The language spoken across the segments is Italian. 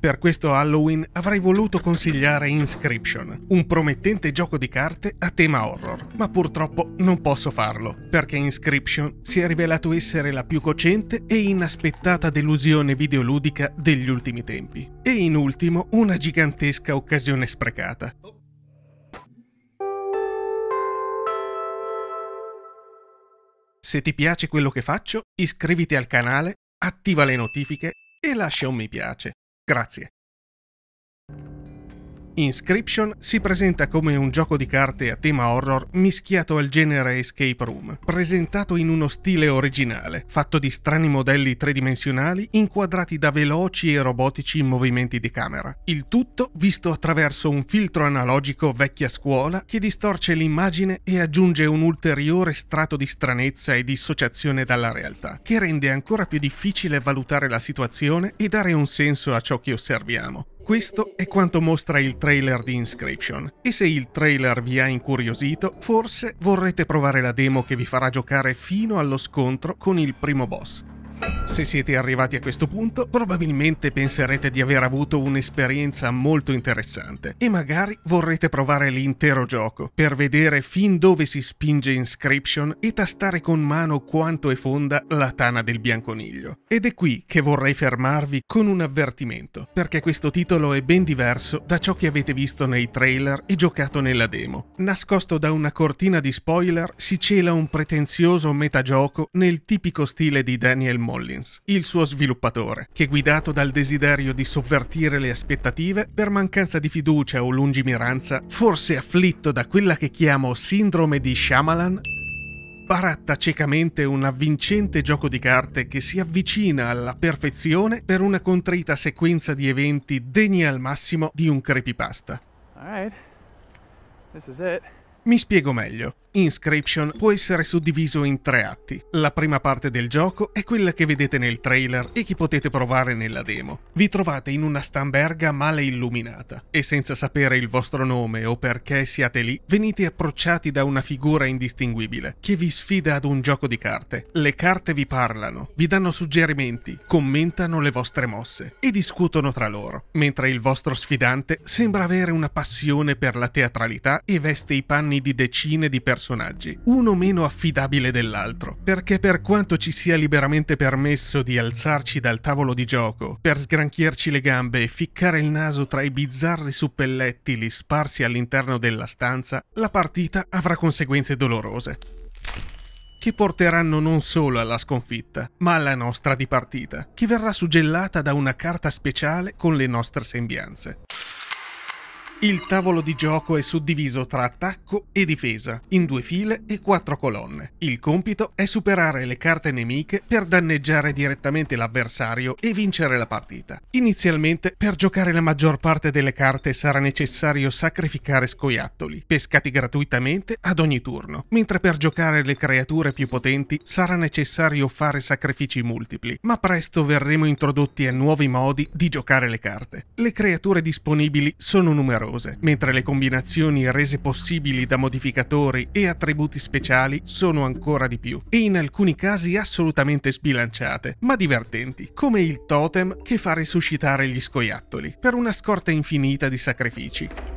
Per questo Halloween avrei voluto consigliare Inscription, un promettente gioco di carte a tema horror, ma purtroppo non posso farlo, perché Inscription si è rivelato essere la più cocente e inaspettata delusione videoludica degli ultimi tempi. E in ultimo una gigantesca occasione sprecata. Se ti piace quello che faccio, iscriviti al canale, attiva le notifiche e lascia un mi piace. Grazie. Inscription si presenta come un gioco di carte a tema horror mischiato al genere escape room, presentato in uno stile originale, fatto di strani modelli tridimensionali inquadrati da veloci e robotici movimenti di camera. Il tutto visto attraverso un filtro analogico vecchia scuola che distorce l'immagine e aggiunge un ulteriore strato di stranezza e dissociazione dalla realtà, che rende ancora più difficile valutare la situazione e dare un senso a ciò che osserviamo. Questo è quanto mostra il trailer di Inscription e se il trailer vi ha incuriosito, forse vorrete provare la demo che vi farà giocare fino allo scontro con il primo boss. Se siete arrivati a questo punto, probabilmente penserete di aver avuto un'esperienza molto interessante e magari vorrete provare l'intero gioco per vedere fin dove si spinge Inscription e tastare con mano quanto è fonda la tana del bianconiglio. Ed è qui che vorrei fermarvi con un avvertimento, perché questo titolo è ben diverso da ciò che avete visto nei trailer e giocato nella demo. Nascosto da una cortina di spoiler si cela un pretenzioso metagioco nel tipico stile di Daniel Moore Mollins, il suo sviluppatore, che guidato dal desiderio di sovvertire le aspettative per mancanza di fiducia o lungimiranza, forse afflitto da quella che chiamo sindrome di Shyamalan, baratta ciecamente un avvincente gioco di carte che si avvicina alla perfezione per una contrita sequenza di eventi degni al massimo di un creepypasta. Right. Mi spiego meglio. Inscription può essere suddiviso in tre atti. La prima parte del gioco è quella che vedete nel trailer e che potete provare nella demo. Vi trovate in una stamberga male illuminata e senza sapere il vostro nome o perché siate lì, venite approcciati da una figura indistinguibile che vi sfida ad un gioco di carte. Le carte vi parlano, vi danno suggerimenti, commentano le vostre mosse e discutono tra loro, mentre il vostro sfidante sembra avere una passione per la teatralità e veste i panni di decine di persone personaggi, uno meno affidabile dell'altro, perché per quanto ci sia liberamente permesso di alzarci dal tavolo di gioco, per sgranchirci le gambe e ficcare il naso tra i bizzarri suppellettili sparsi all'interno della stanza, la partita avrà conseguenze dolorose che porteranno non solo alla sconfitta, ma alla nostra dipartita, che verrà suggellata da una carta speciale con le nostre sembianze. Il tavolo di gioco è suddiviso tra attacco e difesa, in due file e quattro colonne. Il compito è superare le carte nemiche per danneggiare direttamente l'avversario e vincere la partita. Inizialmente, per giocare la maggior parte delle carte sarà necessario sacrificare scoiattoli, pescati gratuitamente ad ogni turno, mentre per giocare le creature più potenti sarà necessario fare sacrifici multipli, ma presto verremo introdotti a nuovi modi di giocare le carte. Le creature disponibili sono numerose numerose, mentre le combinazioni rese possibili da modificatori e attributi speciali sono ancora di più, e in alcuni casi assolutamente sbilanciate, ma divertenti, come il totem che fa resuscitare gli scoiattoli, per una scorta infinita di sacrifici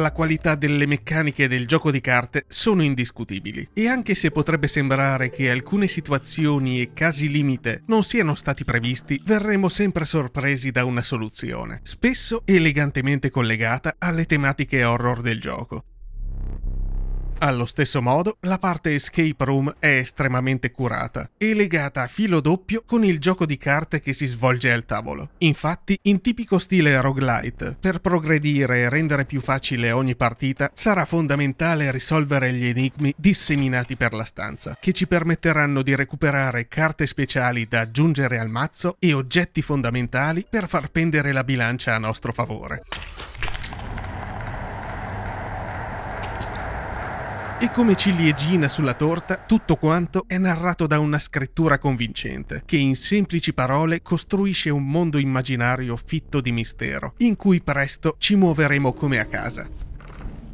la qualità delle meccaniche del gioco di carte sono indiscutibili. E anche se potrebbe sembrare che alcune situazioni e casi limite non siano stati previsti, verremo sempre sorpresi da una soluzione, spesso elegantemente collegata alle tematiche horror del gioco. Allo stesso modo, la parte escape room è estremamente curata e legata a filo doppio con il gioco di carte che si svolge al tavolo. Infatti, in tipico stile roguelite, per progredire e rendere più facile ogni partita, sarà fondamentale risolvere gli enigmi disseminati per la stanza, che ci permetteranno di recuperare carte speciali da aggiungere al mazzo e oggetti fondamentali per far pendere la bilancia a nostro favore. E come ciliegina sulla torta, tutto quanto è narrato da una scrittura convincente, che in semplici parole costruisce un mondo immaginario fitto di mistero, in cui presto ci muoveremo come a casa.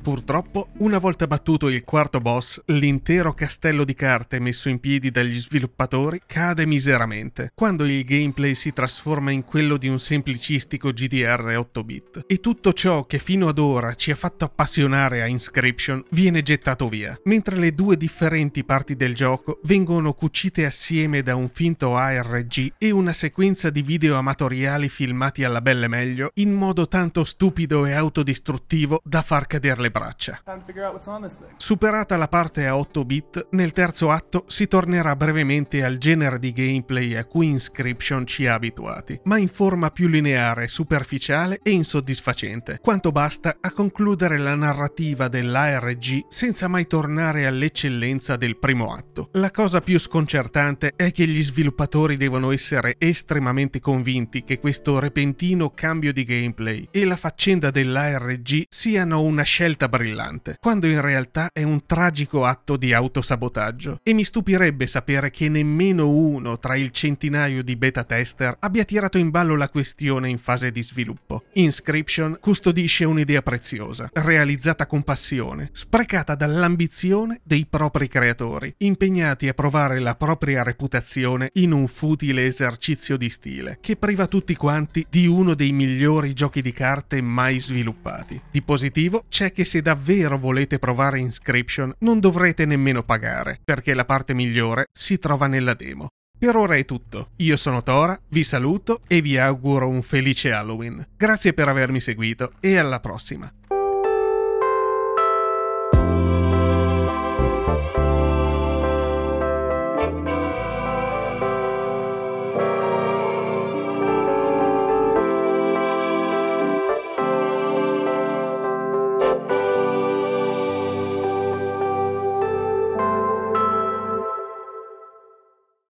Purtroppo, una volta battuto il quarto boss, l'intero castello di carte messo in piedi dagli sviluppatori cade miseramente, quando il gameplay si trasforma in quello di un semplicistico GDR 8-bit. E tutto ciò che fino ad ora ci ha fatto appassionare a Inscription viene gettato via, mentre le due differenti parti del gioco vengono cucite assieme da un finto ARG e una sequenza di video amatoriali filmati alla belle meglio in modo tanto stupido e autodistruttivo da far cadere le braccia. Superata la parte a 8 bit, nel terzo atto si tornerà brevemente al genere di gameplay a cui Inscription ci ha abituati, ma in forma più lineare, superficiale e insoddisfacente, quanto basta a concludere la narrativa dell'ARG senza mai tornare all'eccellenza del primo atto. La cosa più sconcertante è che gli sviluppatori devono essere estremamente convinti che questo repentino cambio di gameplay e la faccenda dell'ARG siano una scelta scelta brillante, quando in realtà è un tragico atto di autosabotaggio. E mi stupirebbe sapere che nemmeno uno tra il centinaio di beta tester abbia tirato in ballo la questione in fase di sviluppo. Inscription custodisce un'idea preziosa, realizzata con passione, sprecata dall'ambizione dei propri creatori, impegnati a provare la propria reputazione in un futile esercizio di stile, che priva tutti quanti di uno dei migliori giochi di carte mai sviluppati. Di positivo c'è che se davvero volete provare Inscription non dovrete nemmeno pagare, perché la parte migliore si trova nella demo. Per ora è tutto, io sono Tora, vi saluto e vi auguro un felice Halloween. Grazie per avermi seguito e alla prossima.